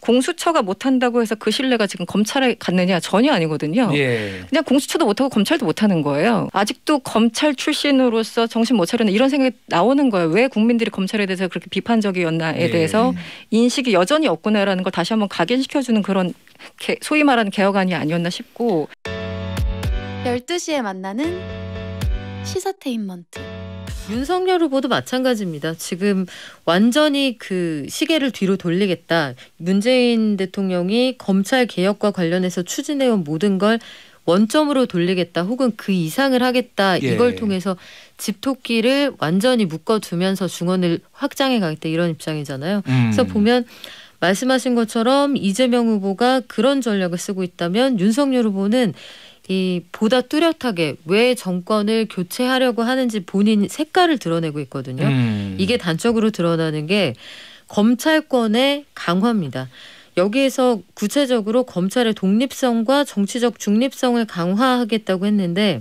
공수처가 못한다고 해서 그 신뢰가 지금 검찰에 갔느냐 전혀 아니거든요. 예. 그냥 공수처도 못하고 검찰도 못하는 거예요. 아직도 검찰 출신으로서 정신 못 차리는 이런 생각이 나오는 거예요. 왜 국민들이 검찰에 대해서 그렇게 비판적이었나에 예. 대해서 인식이 여전히 없구나라는 걸 다시 한번 각인시켜주는 그런 소위 말하는 개혁안이 아니었나 싶고. 12시에 만나는 시사테인먼트 윤석열 후보도 마찬가지입니다. 지금 완전히 그 시계를 뒤로 돌리겠다. 문재인 대통령이 검찰 개혁과 관련해서 추진해온 모든 걸 원점으로 돌리겠다 혹은 그 이상을 하겠다 예. 이걸 통해서 집토끼를 완전히 묶어두면서 중원을 확장해 가겠다 이런 입장이잖아요. 음. 그래서 보면 말씀하신 것처럼 이재명 후보가 그런 전략을 쓰고 있다면 윤석열 후보는 이 보다 뚜렷하게 왜 정권을 교체하려고 하는지 본인 색깔을 드러내고 있거든요. 음. 이게 단적으로 드러나는 게 검찰권의 강화입니다. 여기에서 구체적으로 검찰의 독립성과 정치적 중립성을 강화하겠다고 했는데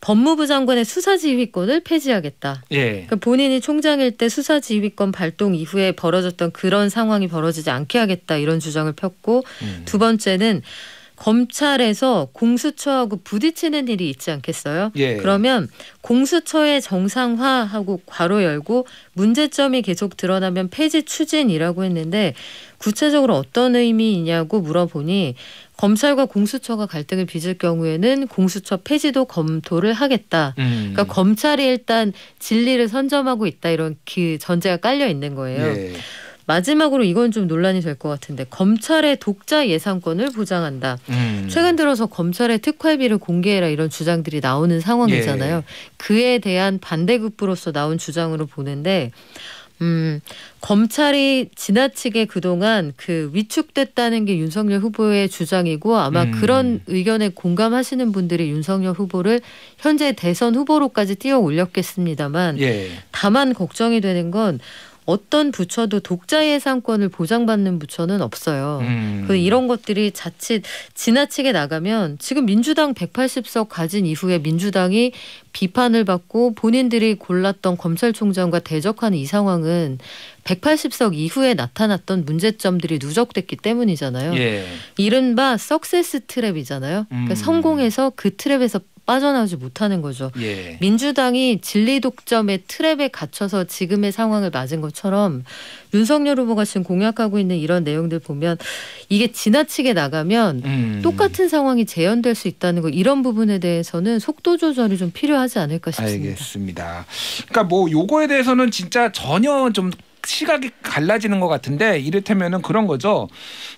법무부 장관의 수사지휘권을 폐지하겠다. 예. 그러니까 본인이 총장일 때 수사지휘권 발동 이후에 벌어졌던 그런 상황이 벌어지지 않게 하겠다 이런 주장을 폈고 음. 두 번째는 검찰에서 공수처하고 부딪히는 일이 있지 않겠어요? 예. 그러면 공수처의 정상화하고 괄호 열고 문제점이 계속 드러나면 폐지 추진이라고 했는데 구체적으로 어떤 의미이냐고 물어보니 검찰과 공수처가 갈등을 빚을 경우에는 공수처 폐지도 검토를 하겠다. 그러니까 음. 그러니까 검찰이 일단 진리를 선점하고 있다 이런 그 전제가 깔려 있는 거예요. 예. 마지막으로 이건 좀 논란이 될 것 같은데 검찰의 독자 예산권을 보장한다. 음. 최근 들어서 검찰의 특활비를 공개해라 이런 주장들이 나오는 상황이잖아요. 예. 그에 대한 반대급부로서 나온 주장으로 보는데 음, 검찰이 지나치게 그동안 그 위축됐다는 게 윤석열 후보의 주장이고 아마 음. 그런 의견에 공감하시는 분들이 윤석열 후보를 현재 대선 후보로까지 뛰어 올렸겠습니다만 예. 다만 걱정이 되는 건 어떤 부처도 독자 예산권을 보장받는 부처는 없어요. 음. 이런 것들이 자칫 지나치게 나가면 지금 민주당 180석 가진 이후에 민주당이 비판을 받고 본인들이 골랐던 검찰총장과 대적하는 이 상황은 180석 이후에 나타났던 문제점들이 누적됐기 때문이잖아요. 예. 이른바 석세스 트랩이잖아요. 그러니까 음. 그러니까 성공해서 그 트랩에서 빠져나오지 못하는 거죠. 예. 민주당이 진리 독점의 트랩에 갇혀서 지금의 상황을 맞은 것처럼 윤석열 후보가 지금 공약하고 있는 이런 내용들 보면 이게 지나치게 나가면 음. 똑같은 상황이 재현될 수 있다는 거 이런 부분에 대해서는 속도 조절이 좀 필요하지 않을까 싶습니다. 알겠습니다. 그러니까 뭐 요거에 대해서는 진짜 전혀 좀 시각이 갈라지는 것 같은데 이를테면은 그런 거죠.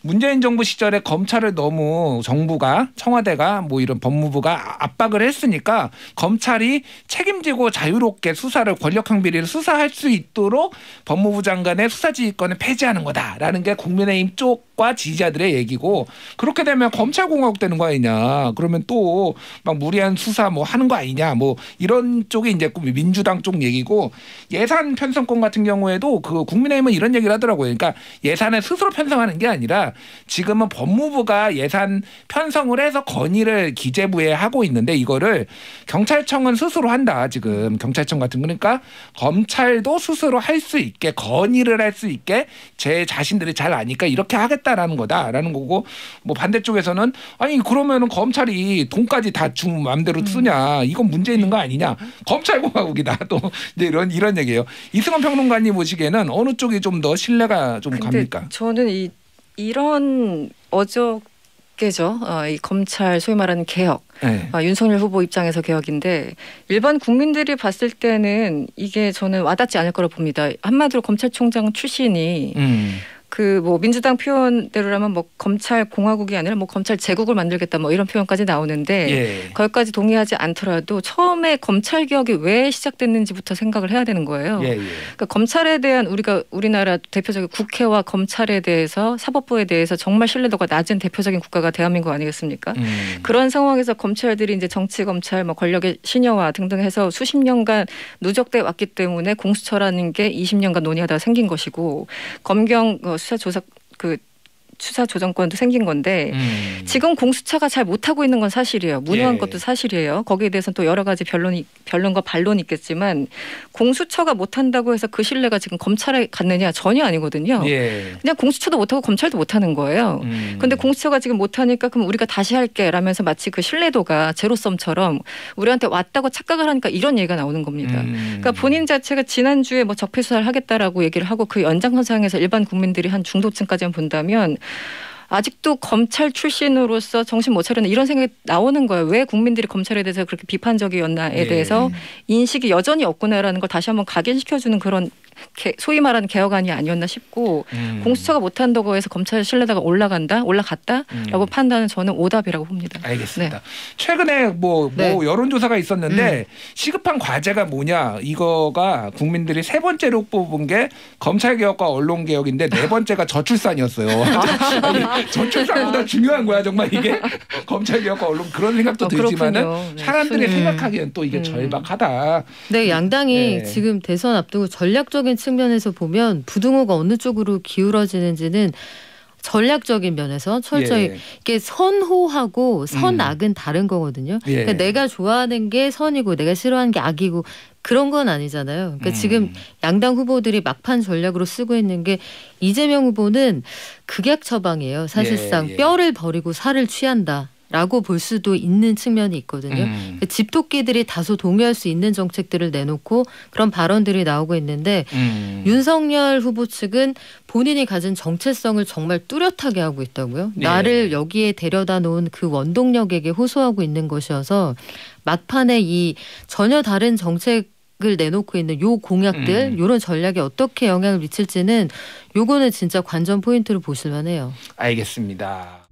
문재인 정부 시절에 검찰을 너무 정부가 청와대가 뭐 이런 법무부가 압박을 했으니까 검찰이 책임지고 자유롭게 수사를 권력형 비리를 수사할 수 있도록 법무부 장관의 수사지휘권을 폐지하는 거다라는 게 국민의힘 쪽 세력과 지지자들의 얘기고 그렇게 되면 검찰 공화국 되는 거 아니냐. 그러면 또 막 무리한 수사 뭐 하는 거 아니냐. 뭐 이런 쪽이 이제 민주당 쪽 얘기고 예산 편성권 같은 경우에도 그 국민의힘은 이런 얘기를 하더라고요. 그러니까 예산을 스스로 편성하는 게 아니라 지금은 법무부가 예산 편성을 해서 건의를 기재부에 하고 있는데 이거를 경찰청은 스스로 한다. 지금 경찰청 같은 거니까 그러니까 검찰도 스스로 할 수 있게 건의를 할 수 있게 제 자신들이 잘 아니까 이렇게 하겠다. 했다라는 거다라는 거고 뭐 반대쪽에서는 아니 그러면은 검찰이 돈까지 다주 마음대로 음. 쓰냐 이건 문제 있는 거 네. 아니냐 검찰 공화국이다 또 이제 이런 이런 얘기예요. 이승원 평론가님 보시기에는 어느 쪽이 좀 더 신뢰가 좀 갑니까? 저는 이 이런 어저께죠 어, 이 검찰 소위 말하는 개혁. 네. 어, 윤석열 후보 입장에서 개혁인데 일반 국민들이 봤을 때는 이게 저는 와닿지 않을 거라 봅니다. 한마디로 검찰총장 출신이 음. 그뭐 민주당 표현대로라면 뭐 검찰 공화국이 아니라 뭐 검찰 제국을 만들겠다 뭐 이런 표현까지 나오는데 예. 거기까지 동의하지 않더라도 처음에 검찰 개혁이 왜 시작됐는지부터 생각을 해야 되는 거예요. 예, 예. 그러니까 검찰에 대한 우리가 우리나라 대표적인 국회와 검찰에 대해서 사법부에 대해서 정말 신뢰도가 낮은 대표적인 국가가 대한민국 아니겠습니까? 음. 그런 상황에서 검찰들이 이제 정치 검찰 뭐 권력의 신여화 등등 해서 수십 년간 누적돼 왔기 때문에 공수처라는 게 20년간 논의하다 가 생긴 것이고 검경 어, 수사 조사 그 수사 조정권도 생긴 건데 음. 지금 공수처가 잘 못하고 있는 건 사실이에요. 무능한 예. 것도 사실이에요. 거기에 대해서는 또 여러 가지 변론이 변론과 반론이 있겠지만 공수처가 못한다고 해서 그 신뢰가 지금 검찰에 갔느냐 전혀 아니거든요. 예. 그냥 공수처도 못하고 검찰도 못하는 거예요. 음. 근데 공수처가 지금 못하니까 그럼 우리가 다시 할게라면서 마치 그 신뢰도가 제로섬처럼 우리한테 왔다고 착각을 하니까 이런 얘기가 나오는 겁니다. 음. 그러니까 본인 자체가 지난주에 뭐 적폐 수사를 하겠다라고 얘기를 하고 그 연장선상에서 일반 국민들이 한 중도층까지만 본다면 아직도 검찰 출신으로서 정신 못차렸나 이런 생각이 나오는 거예요. 왜 국민들이 검찰에 대해서 그렇게 비판적이었나에 네. 대해서 인식이 여전히 없구나라는 걸 다시 한번 각인시켜주는 그런 개, 소위 말하는 개혁안이 아니었나 싶고 음. 공수처가 못한다고 해서 검찰 신뢰다가 올라간다 올라갔다라고 음. 판단은 저는 오답이라고 봅니다. 알겠습니다. 네. 최근에 뭐뭐 뭐 네. 여론조사가 있었는데 음. 시급한 과제가 뭐냐 이거가 국민들이 세 번째로 뽑은 게 검찰 개혁과 언론 개혁인데 네 번째가 저출산이었어요. 저출산보다 중요한 거야 정말 이게 검찰 개혁과 언론 그런 생각도 어, 들지만은 네. 사람들이 음. 생각하기엔 또 이게 음. 절박하다. 네 양당이 네. 지금 대선 앞두고 전략적인 전략적인 측면에서 보면 부등호가 어느 쪽으로 기울어지는지는 전략적인 면에서 철저히 예. 이게 선호하고 선악은 음. 다른 거거든요. 예. 그러니까 내가 좋아하는 게 선이고 내가 싫어하는 게 악이고 그런 건 아니잖아요. 그러니까 음. 지금 양당 후보들이 막판 전략으로 쓰고 있는 게 이재명 후보는 극약 처방이에요. 사실상 예. 예. 뼈를 버리고 살을 취한다. 라고 볼 수도 있는 측면이 있거든요. 음. 그러니까 집토끼들이 다소 동의할 수 있는 정책들을 내놓고 그런 발언들이 나오고 있는데 음. 윤석열 후보 측은 본인이 가진 정체성을 정말 뚜렷하게 하고 있다고요. 네. 나를 여기에 데려다 놓은 그 원동력에게 호소하고 있는 것이어서 막판에 이 전혀 다른 정책 을 내놓고 있는 요 공약들, 음. 요런 전략이 어떻게 영향을 미칠지는 요거는 진짜 관전 포인트로 보실만 해요. 알겠습니다.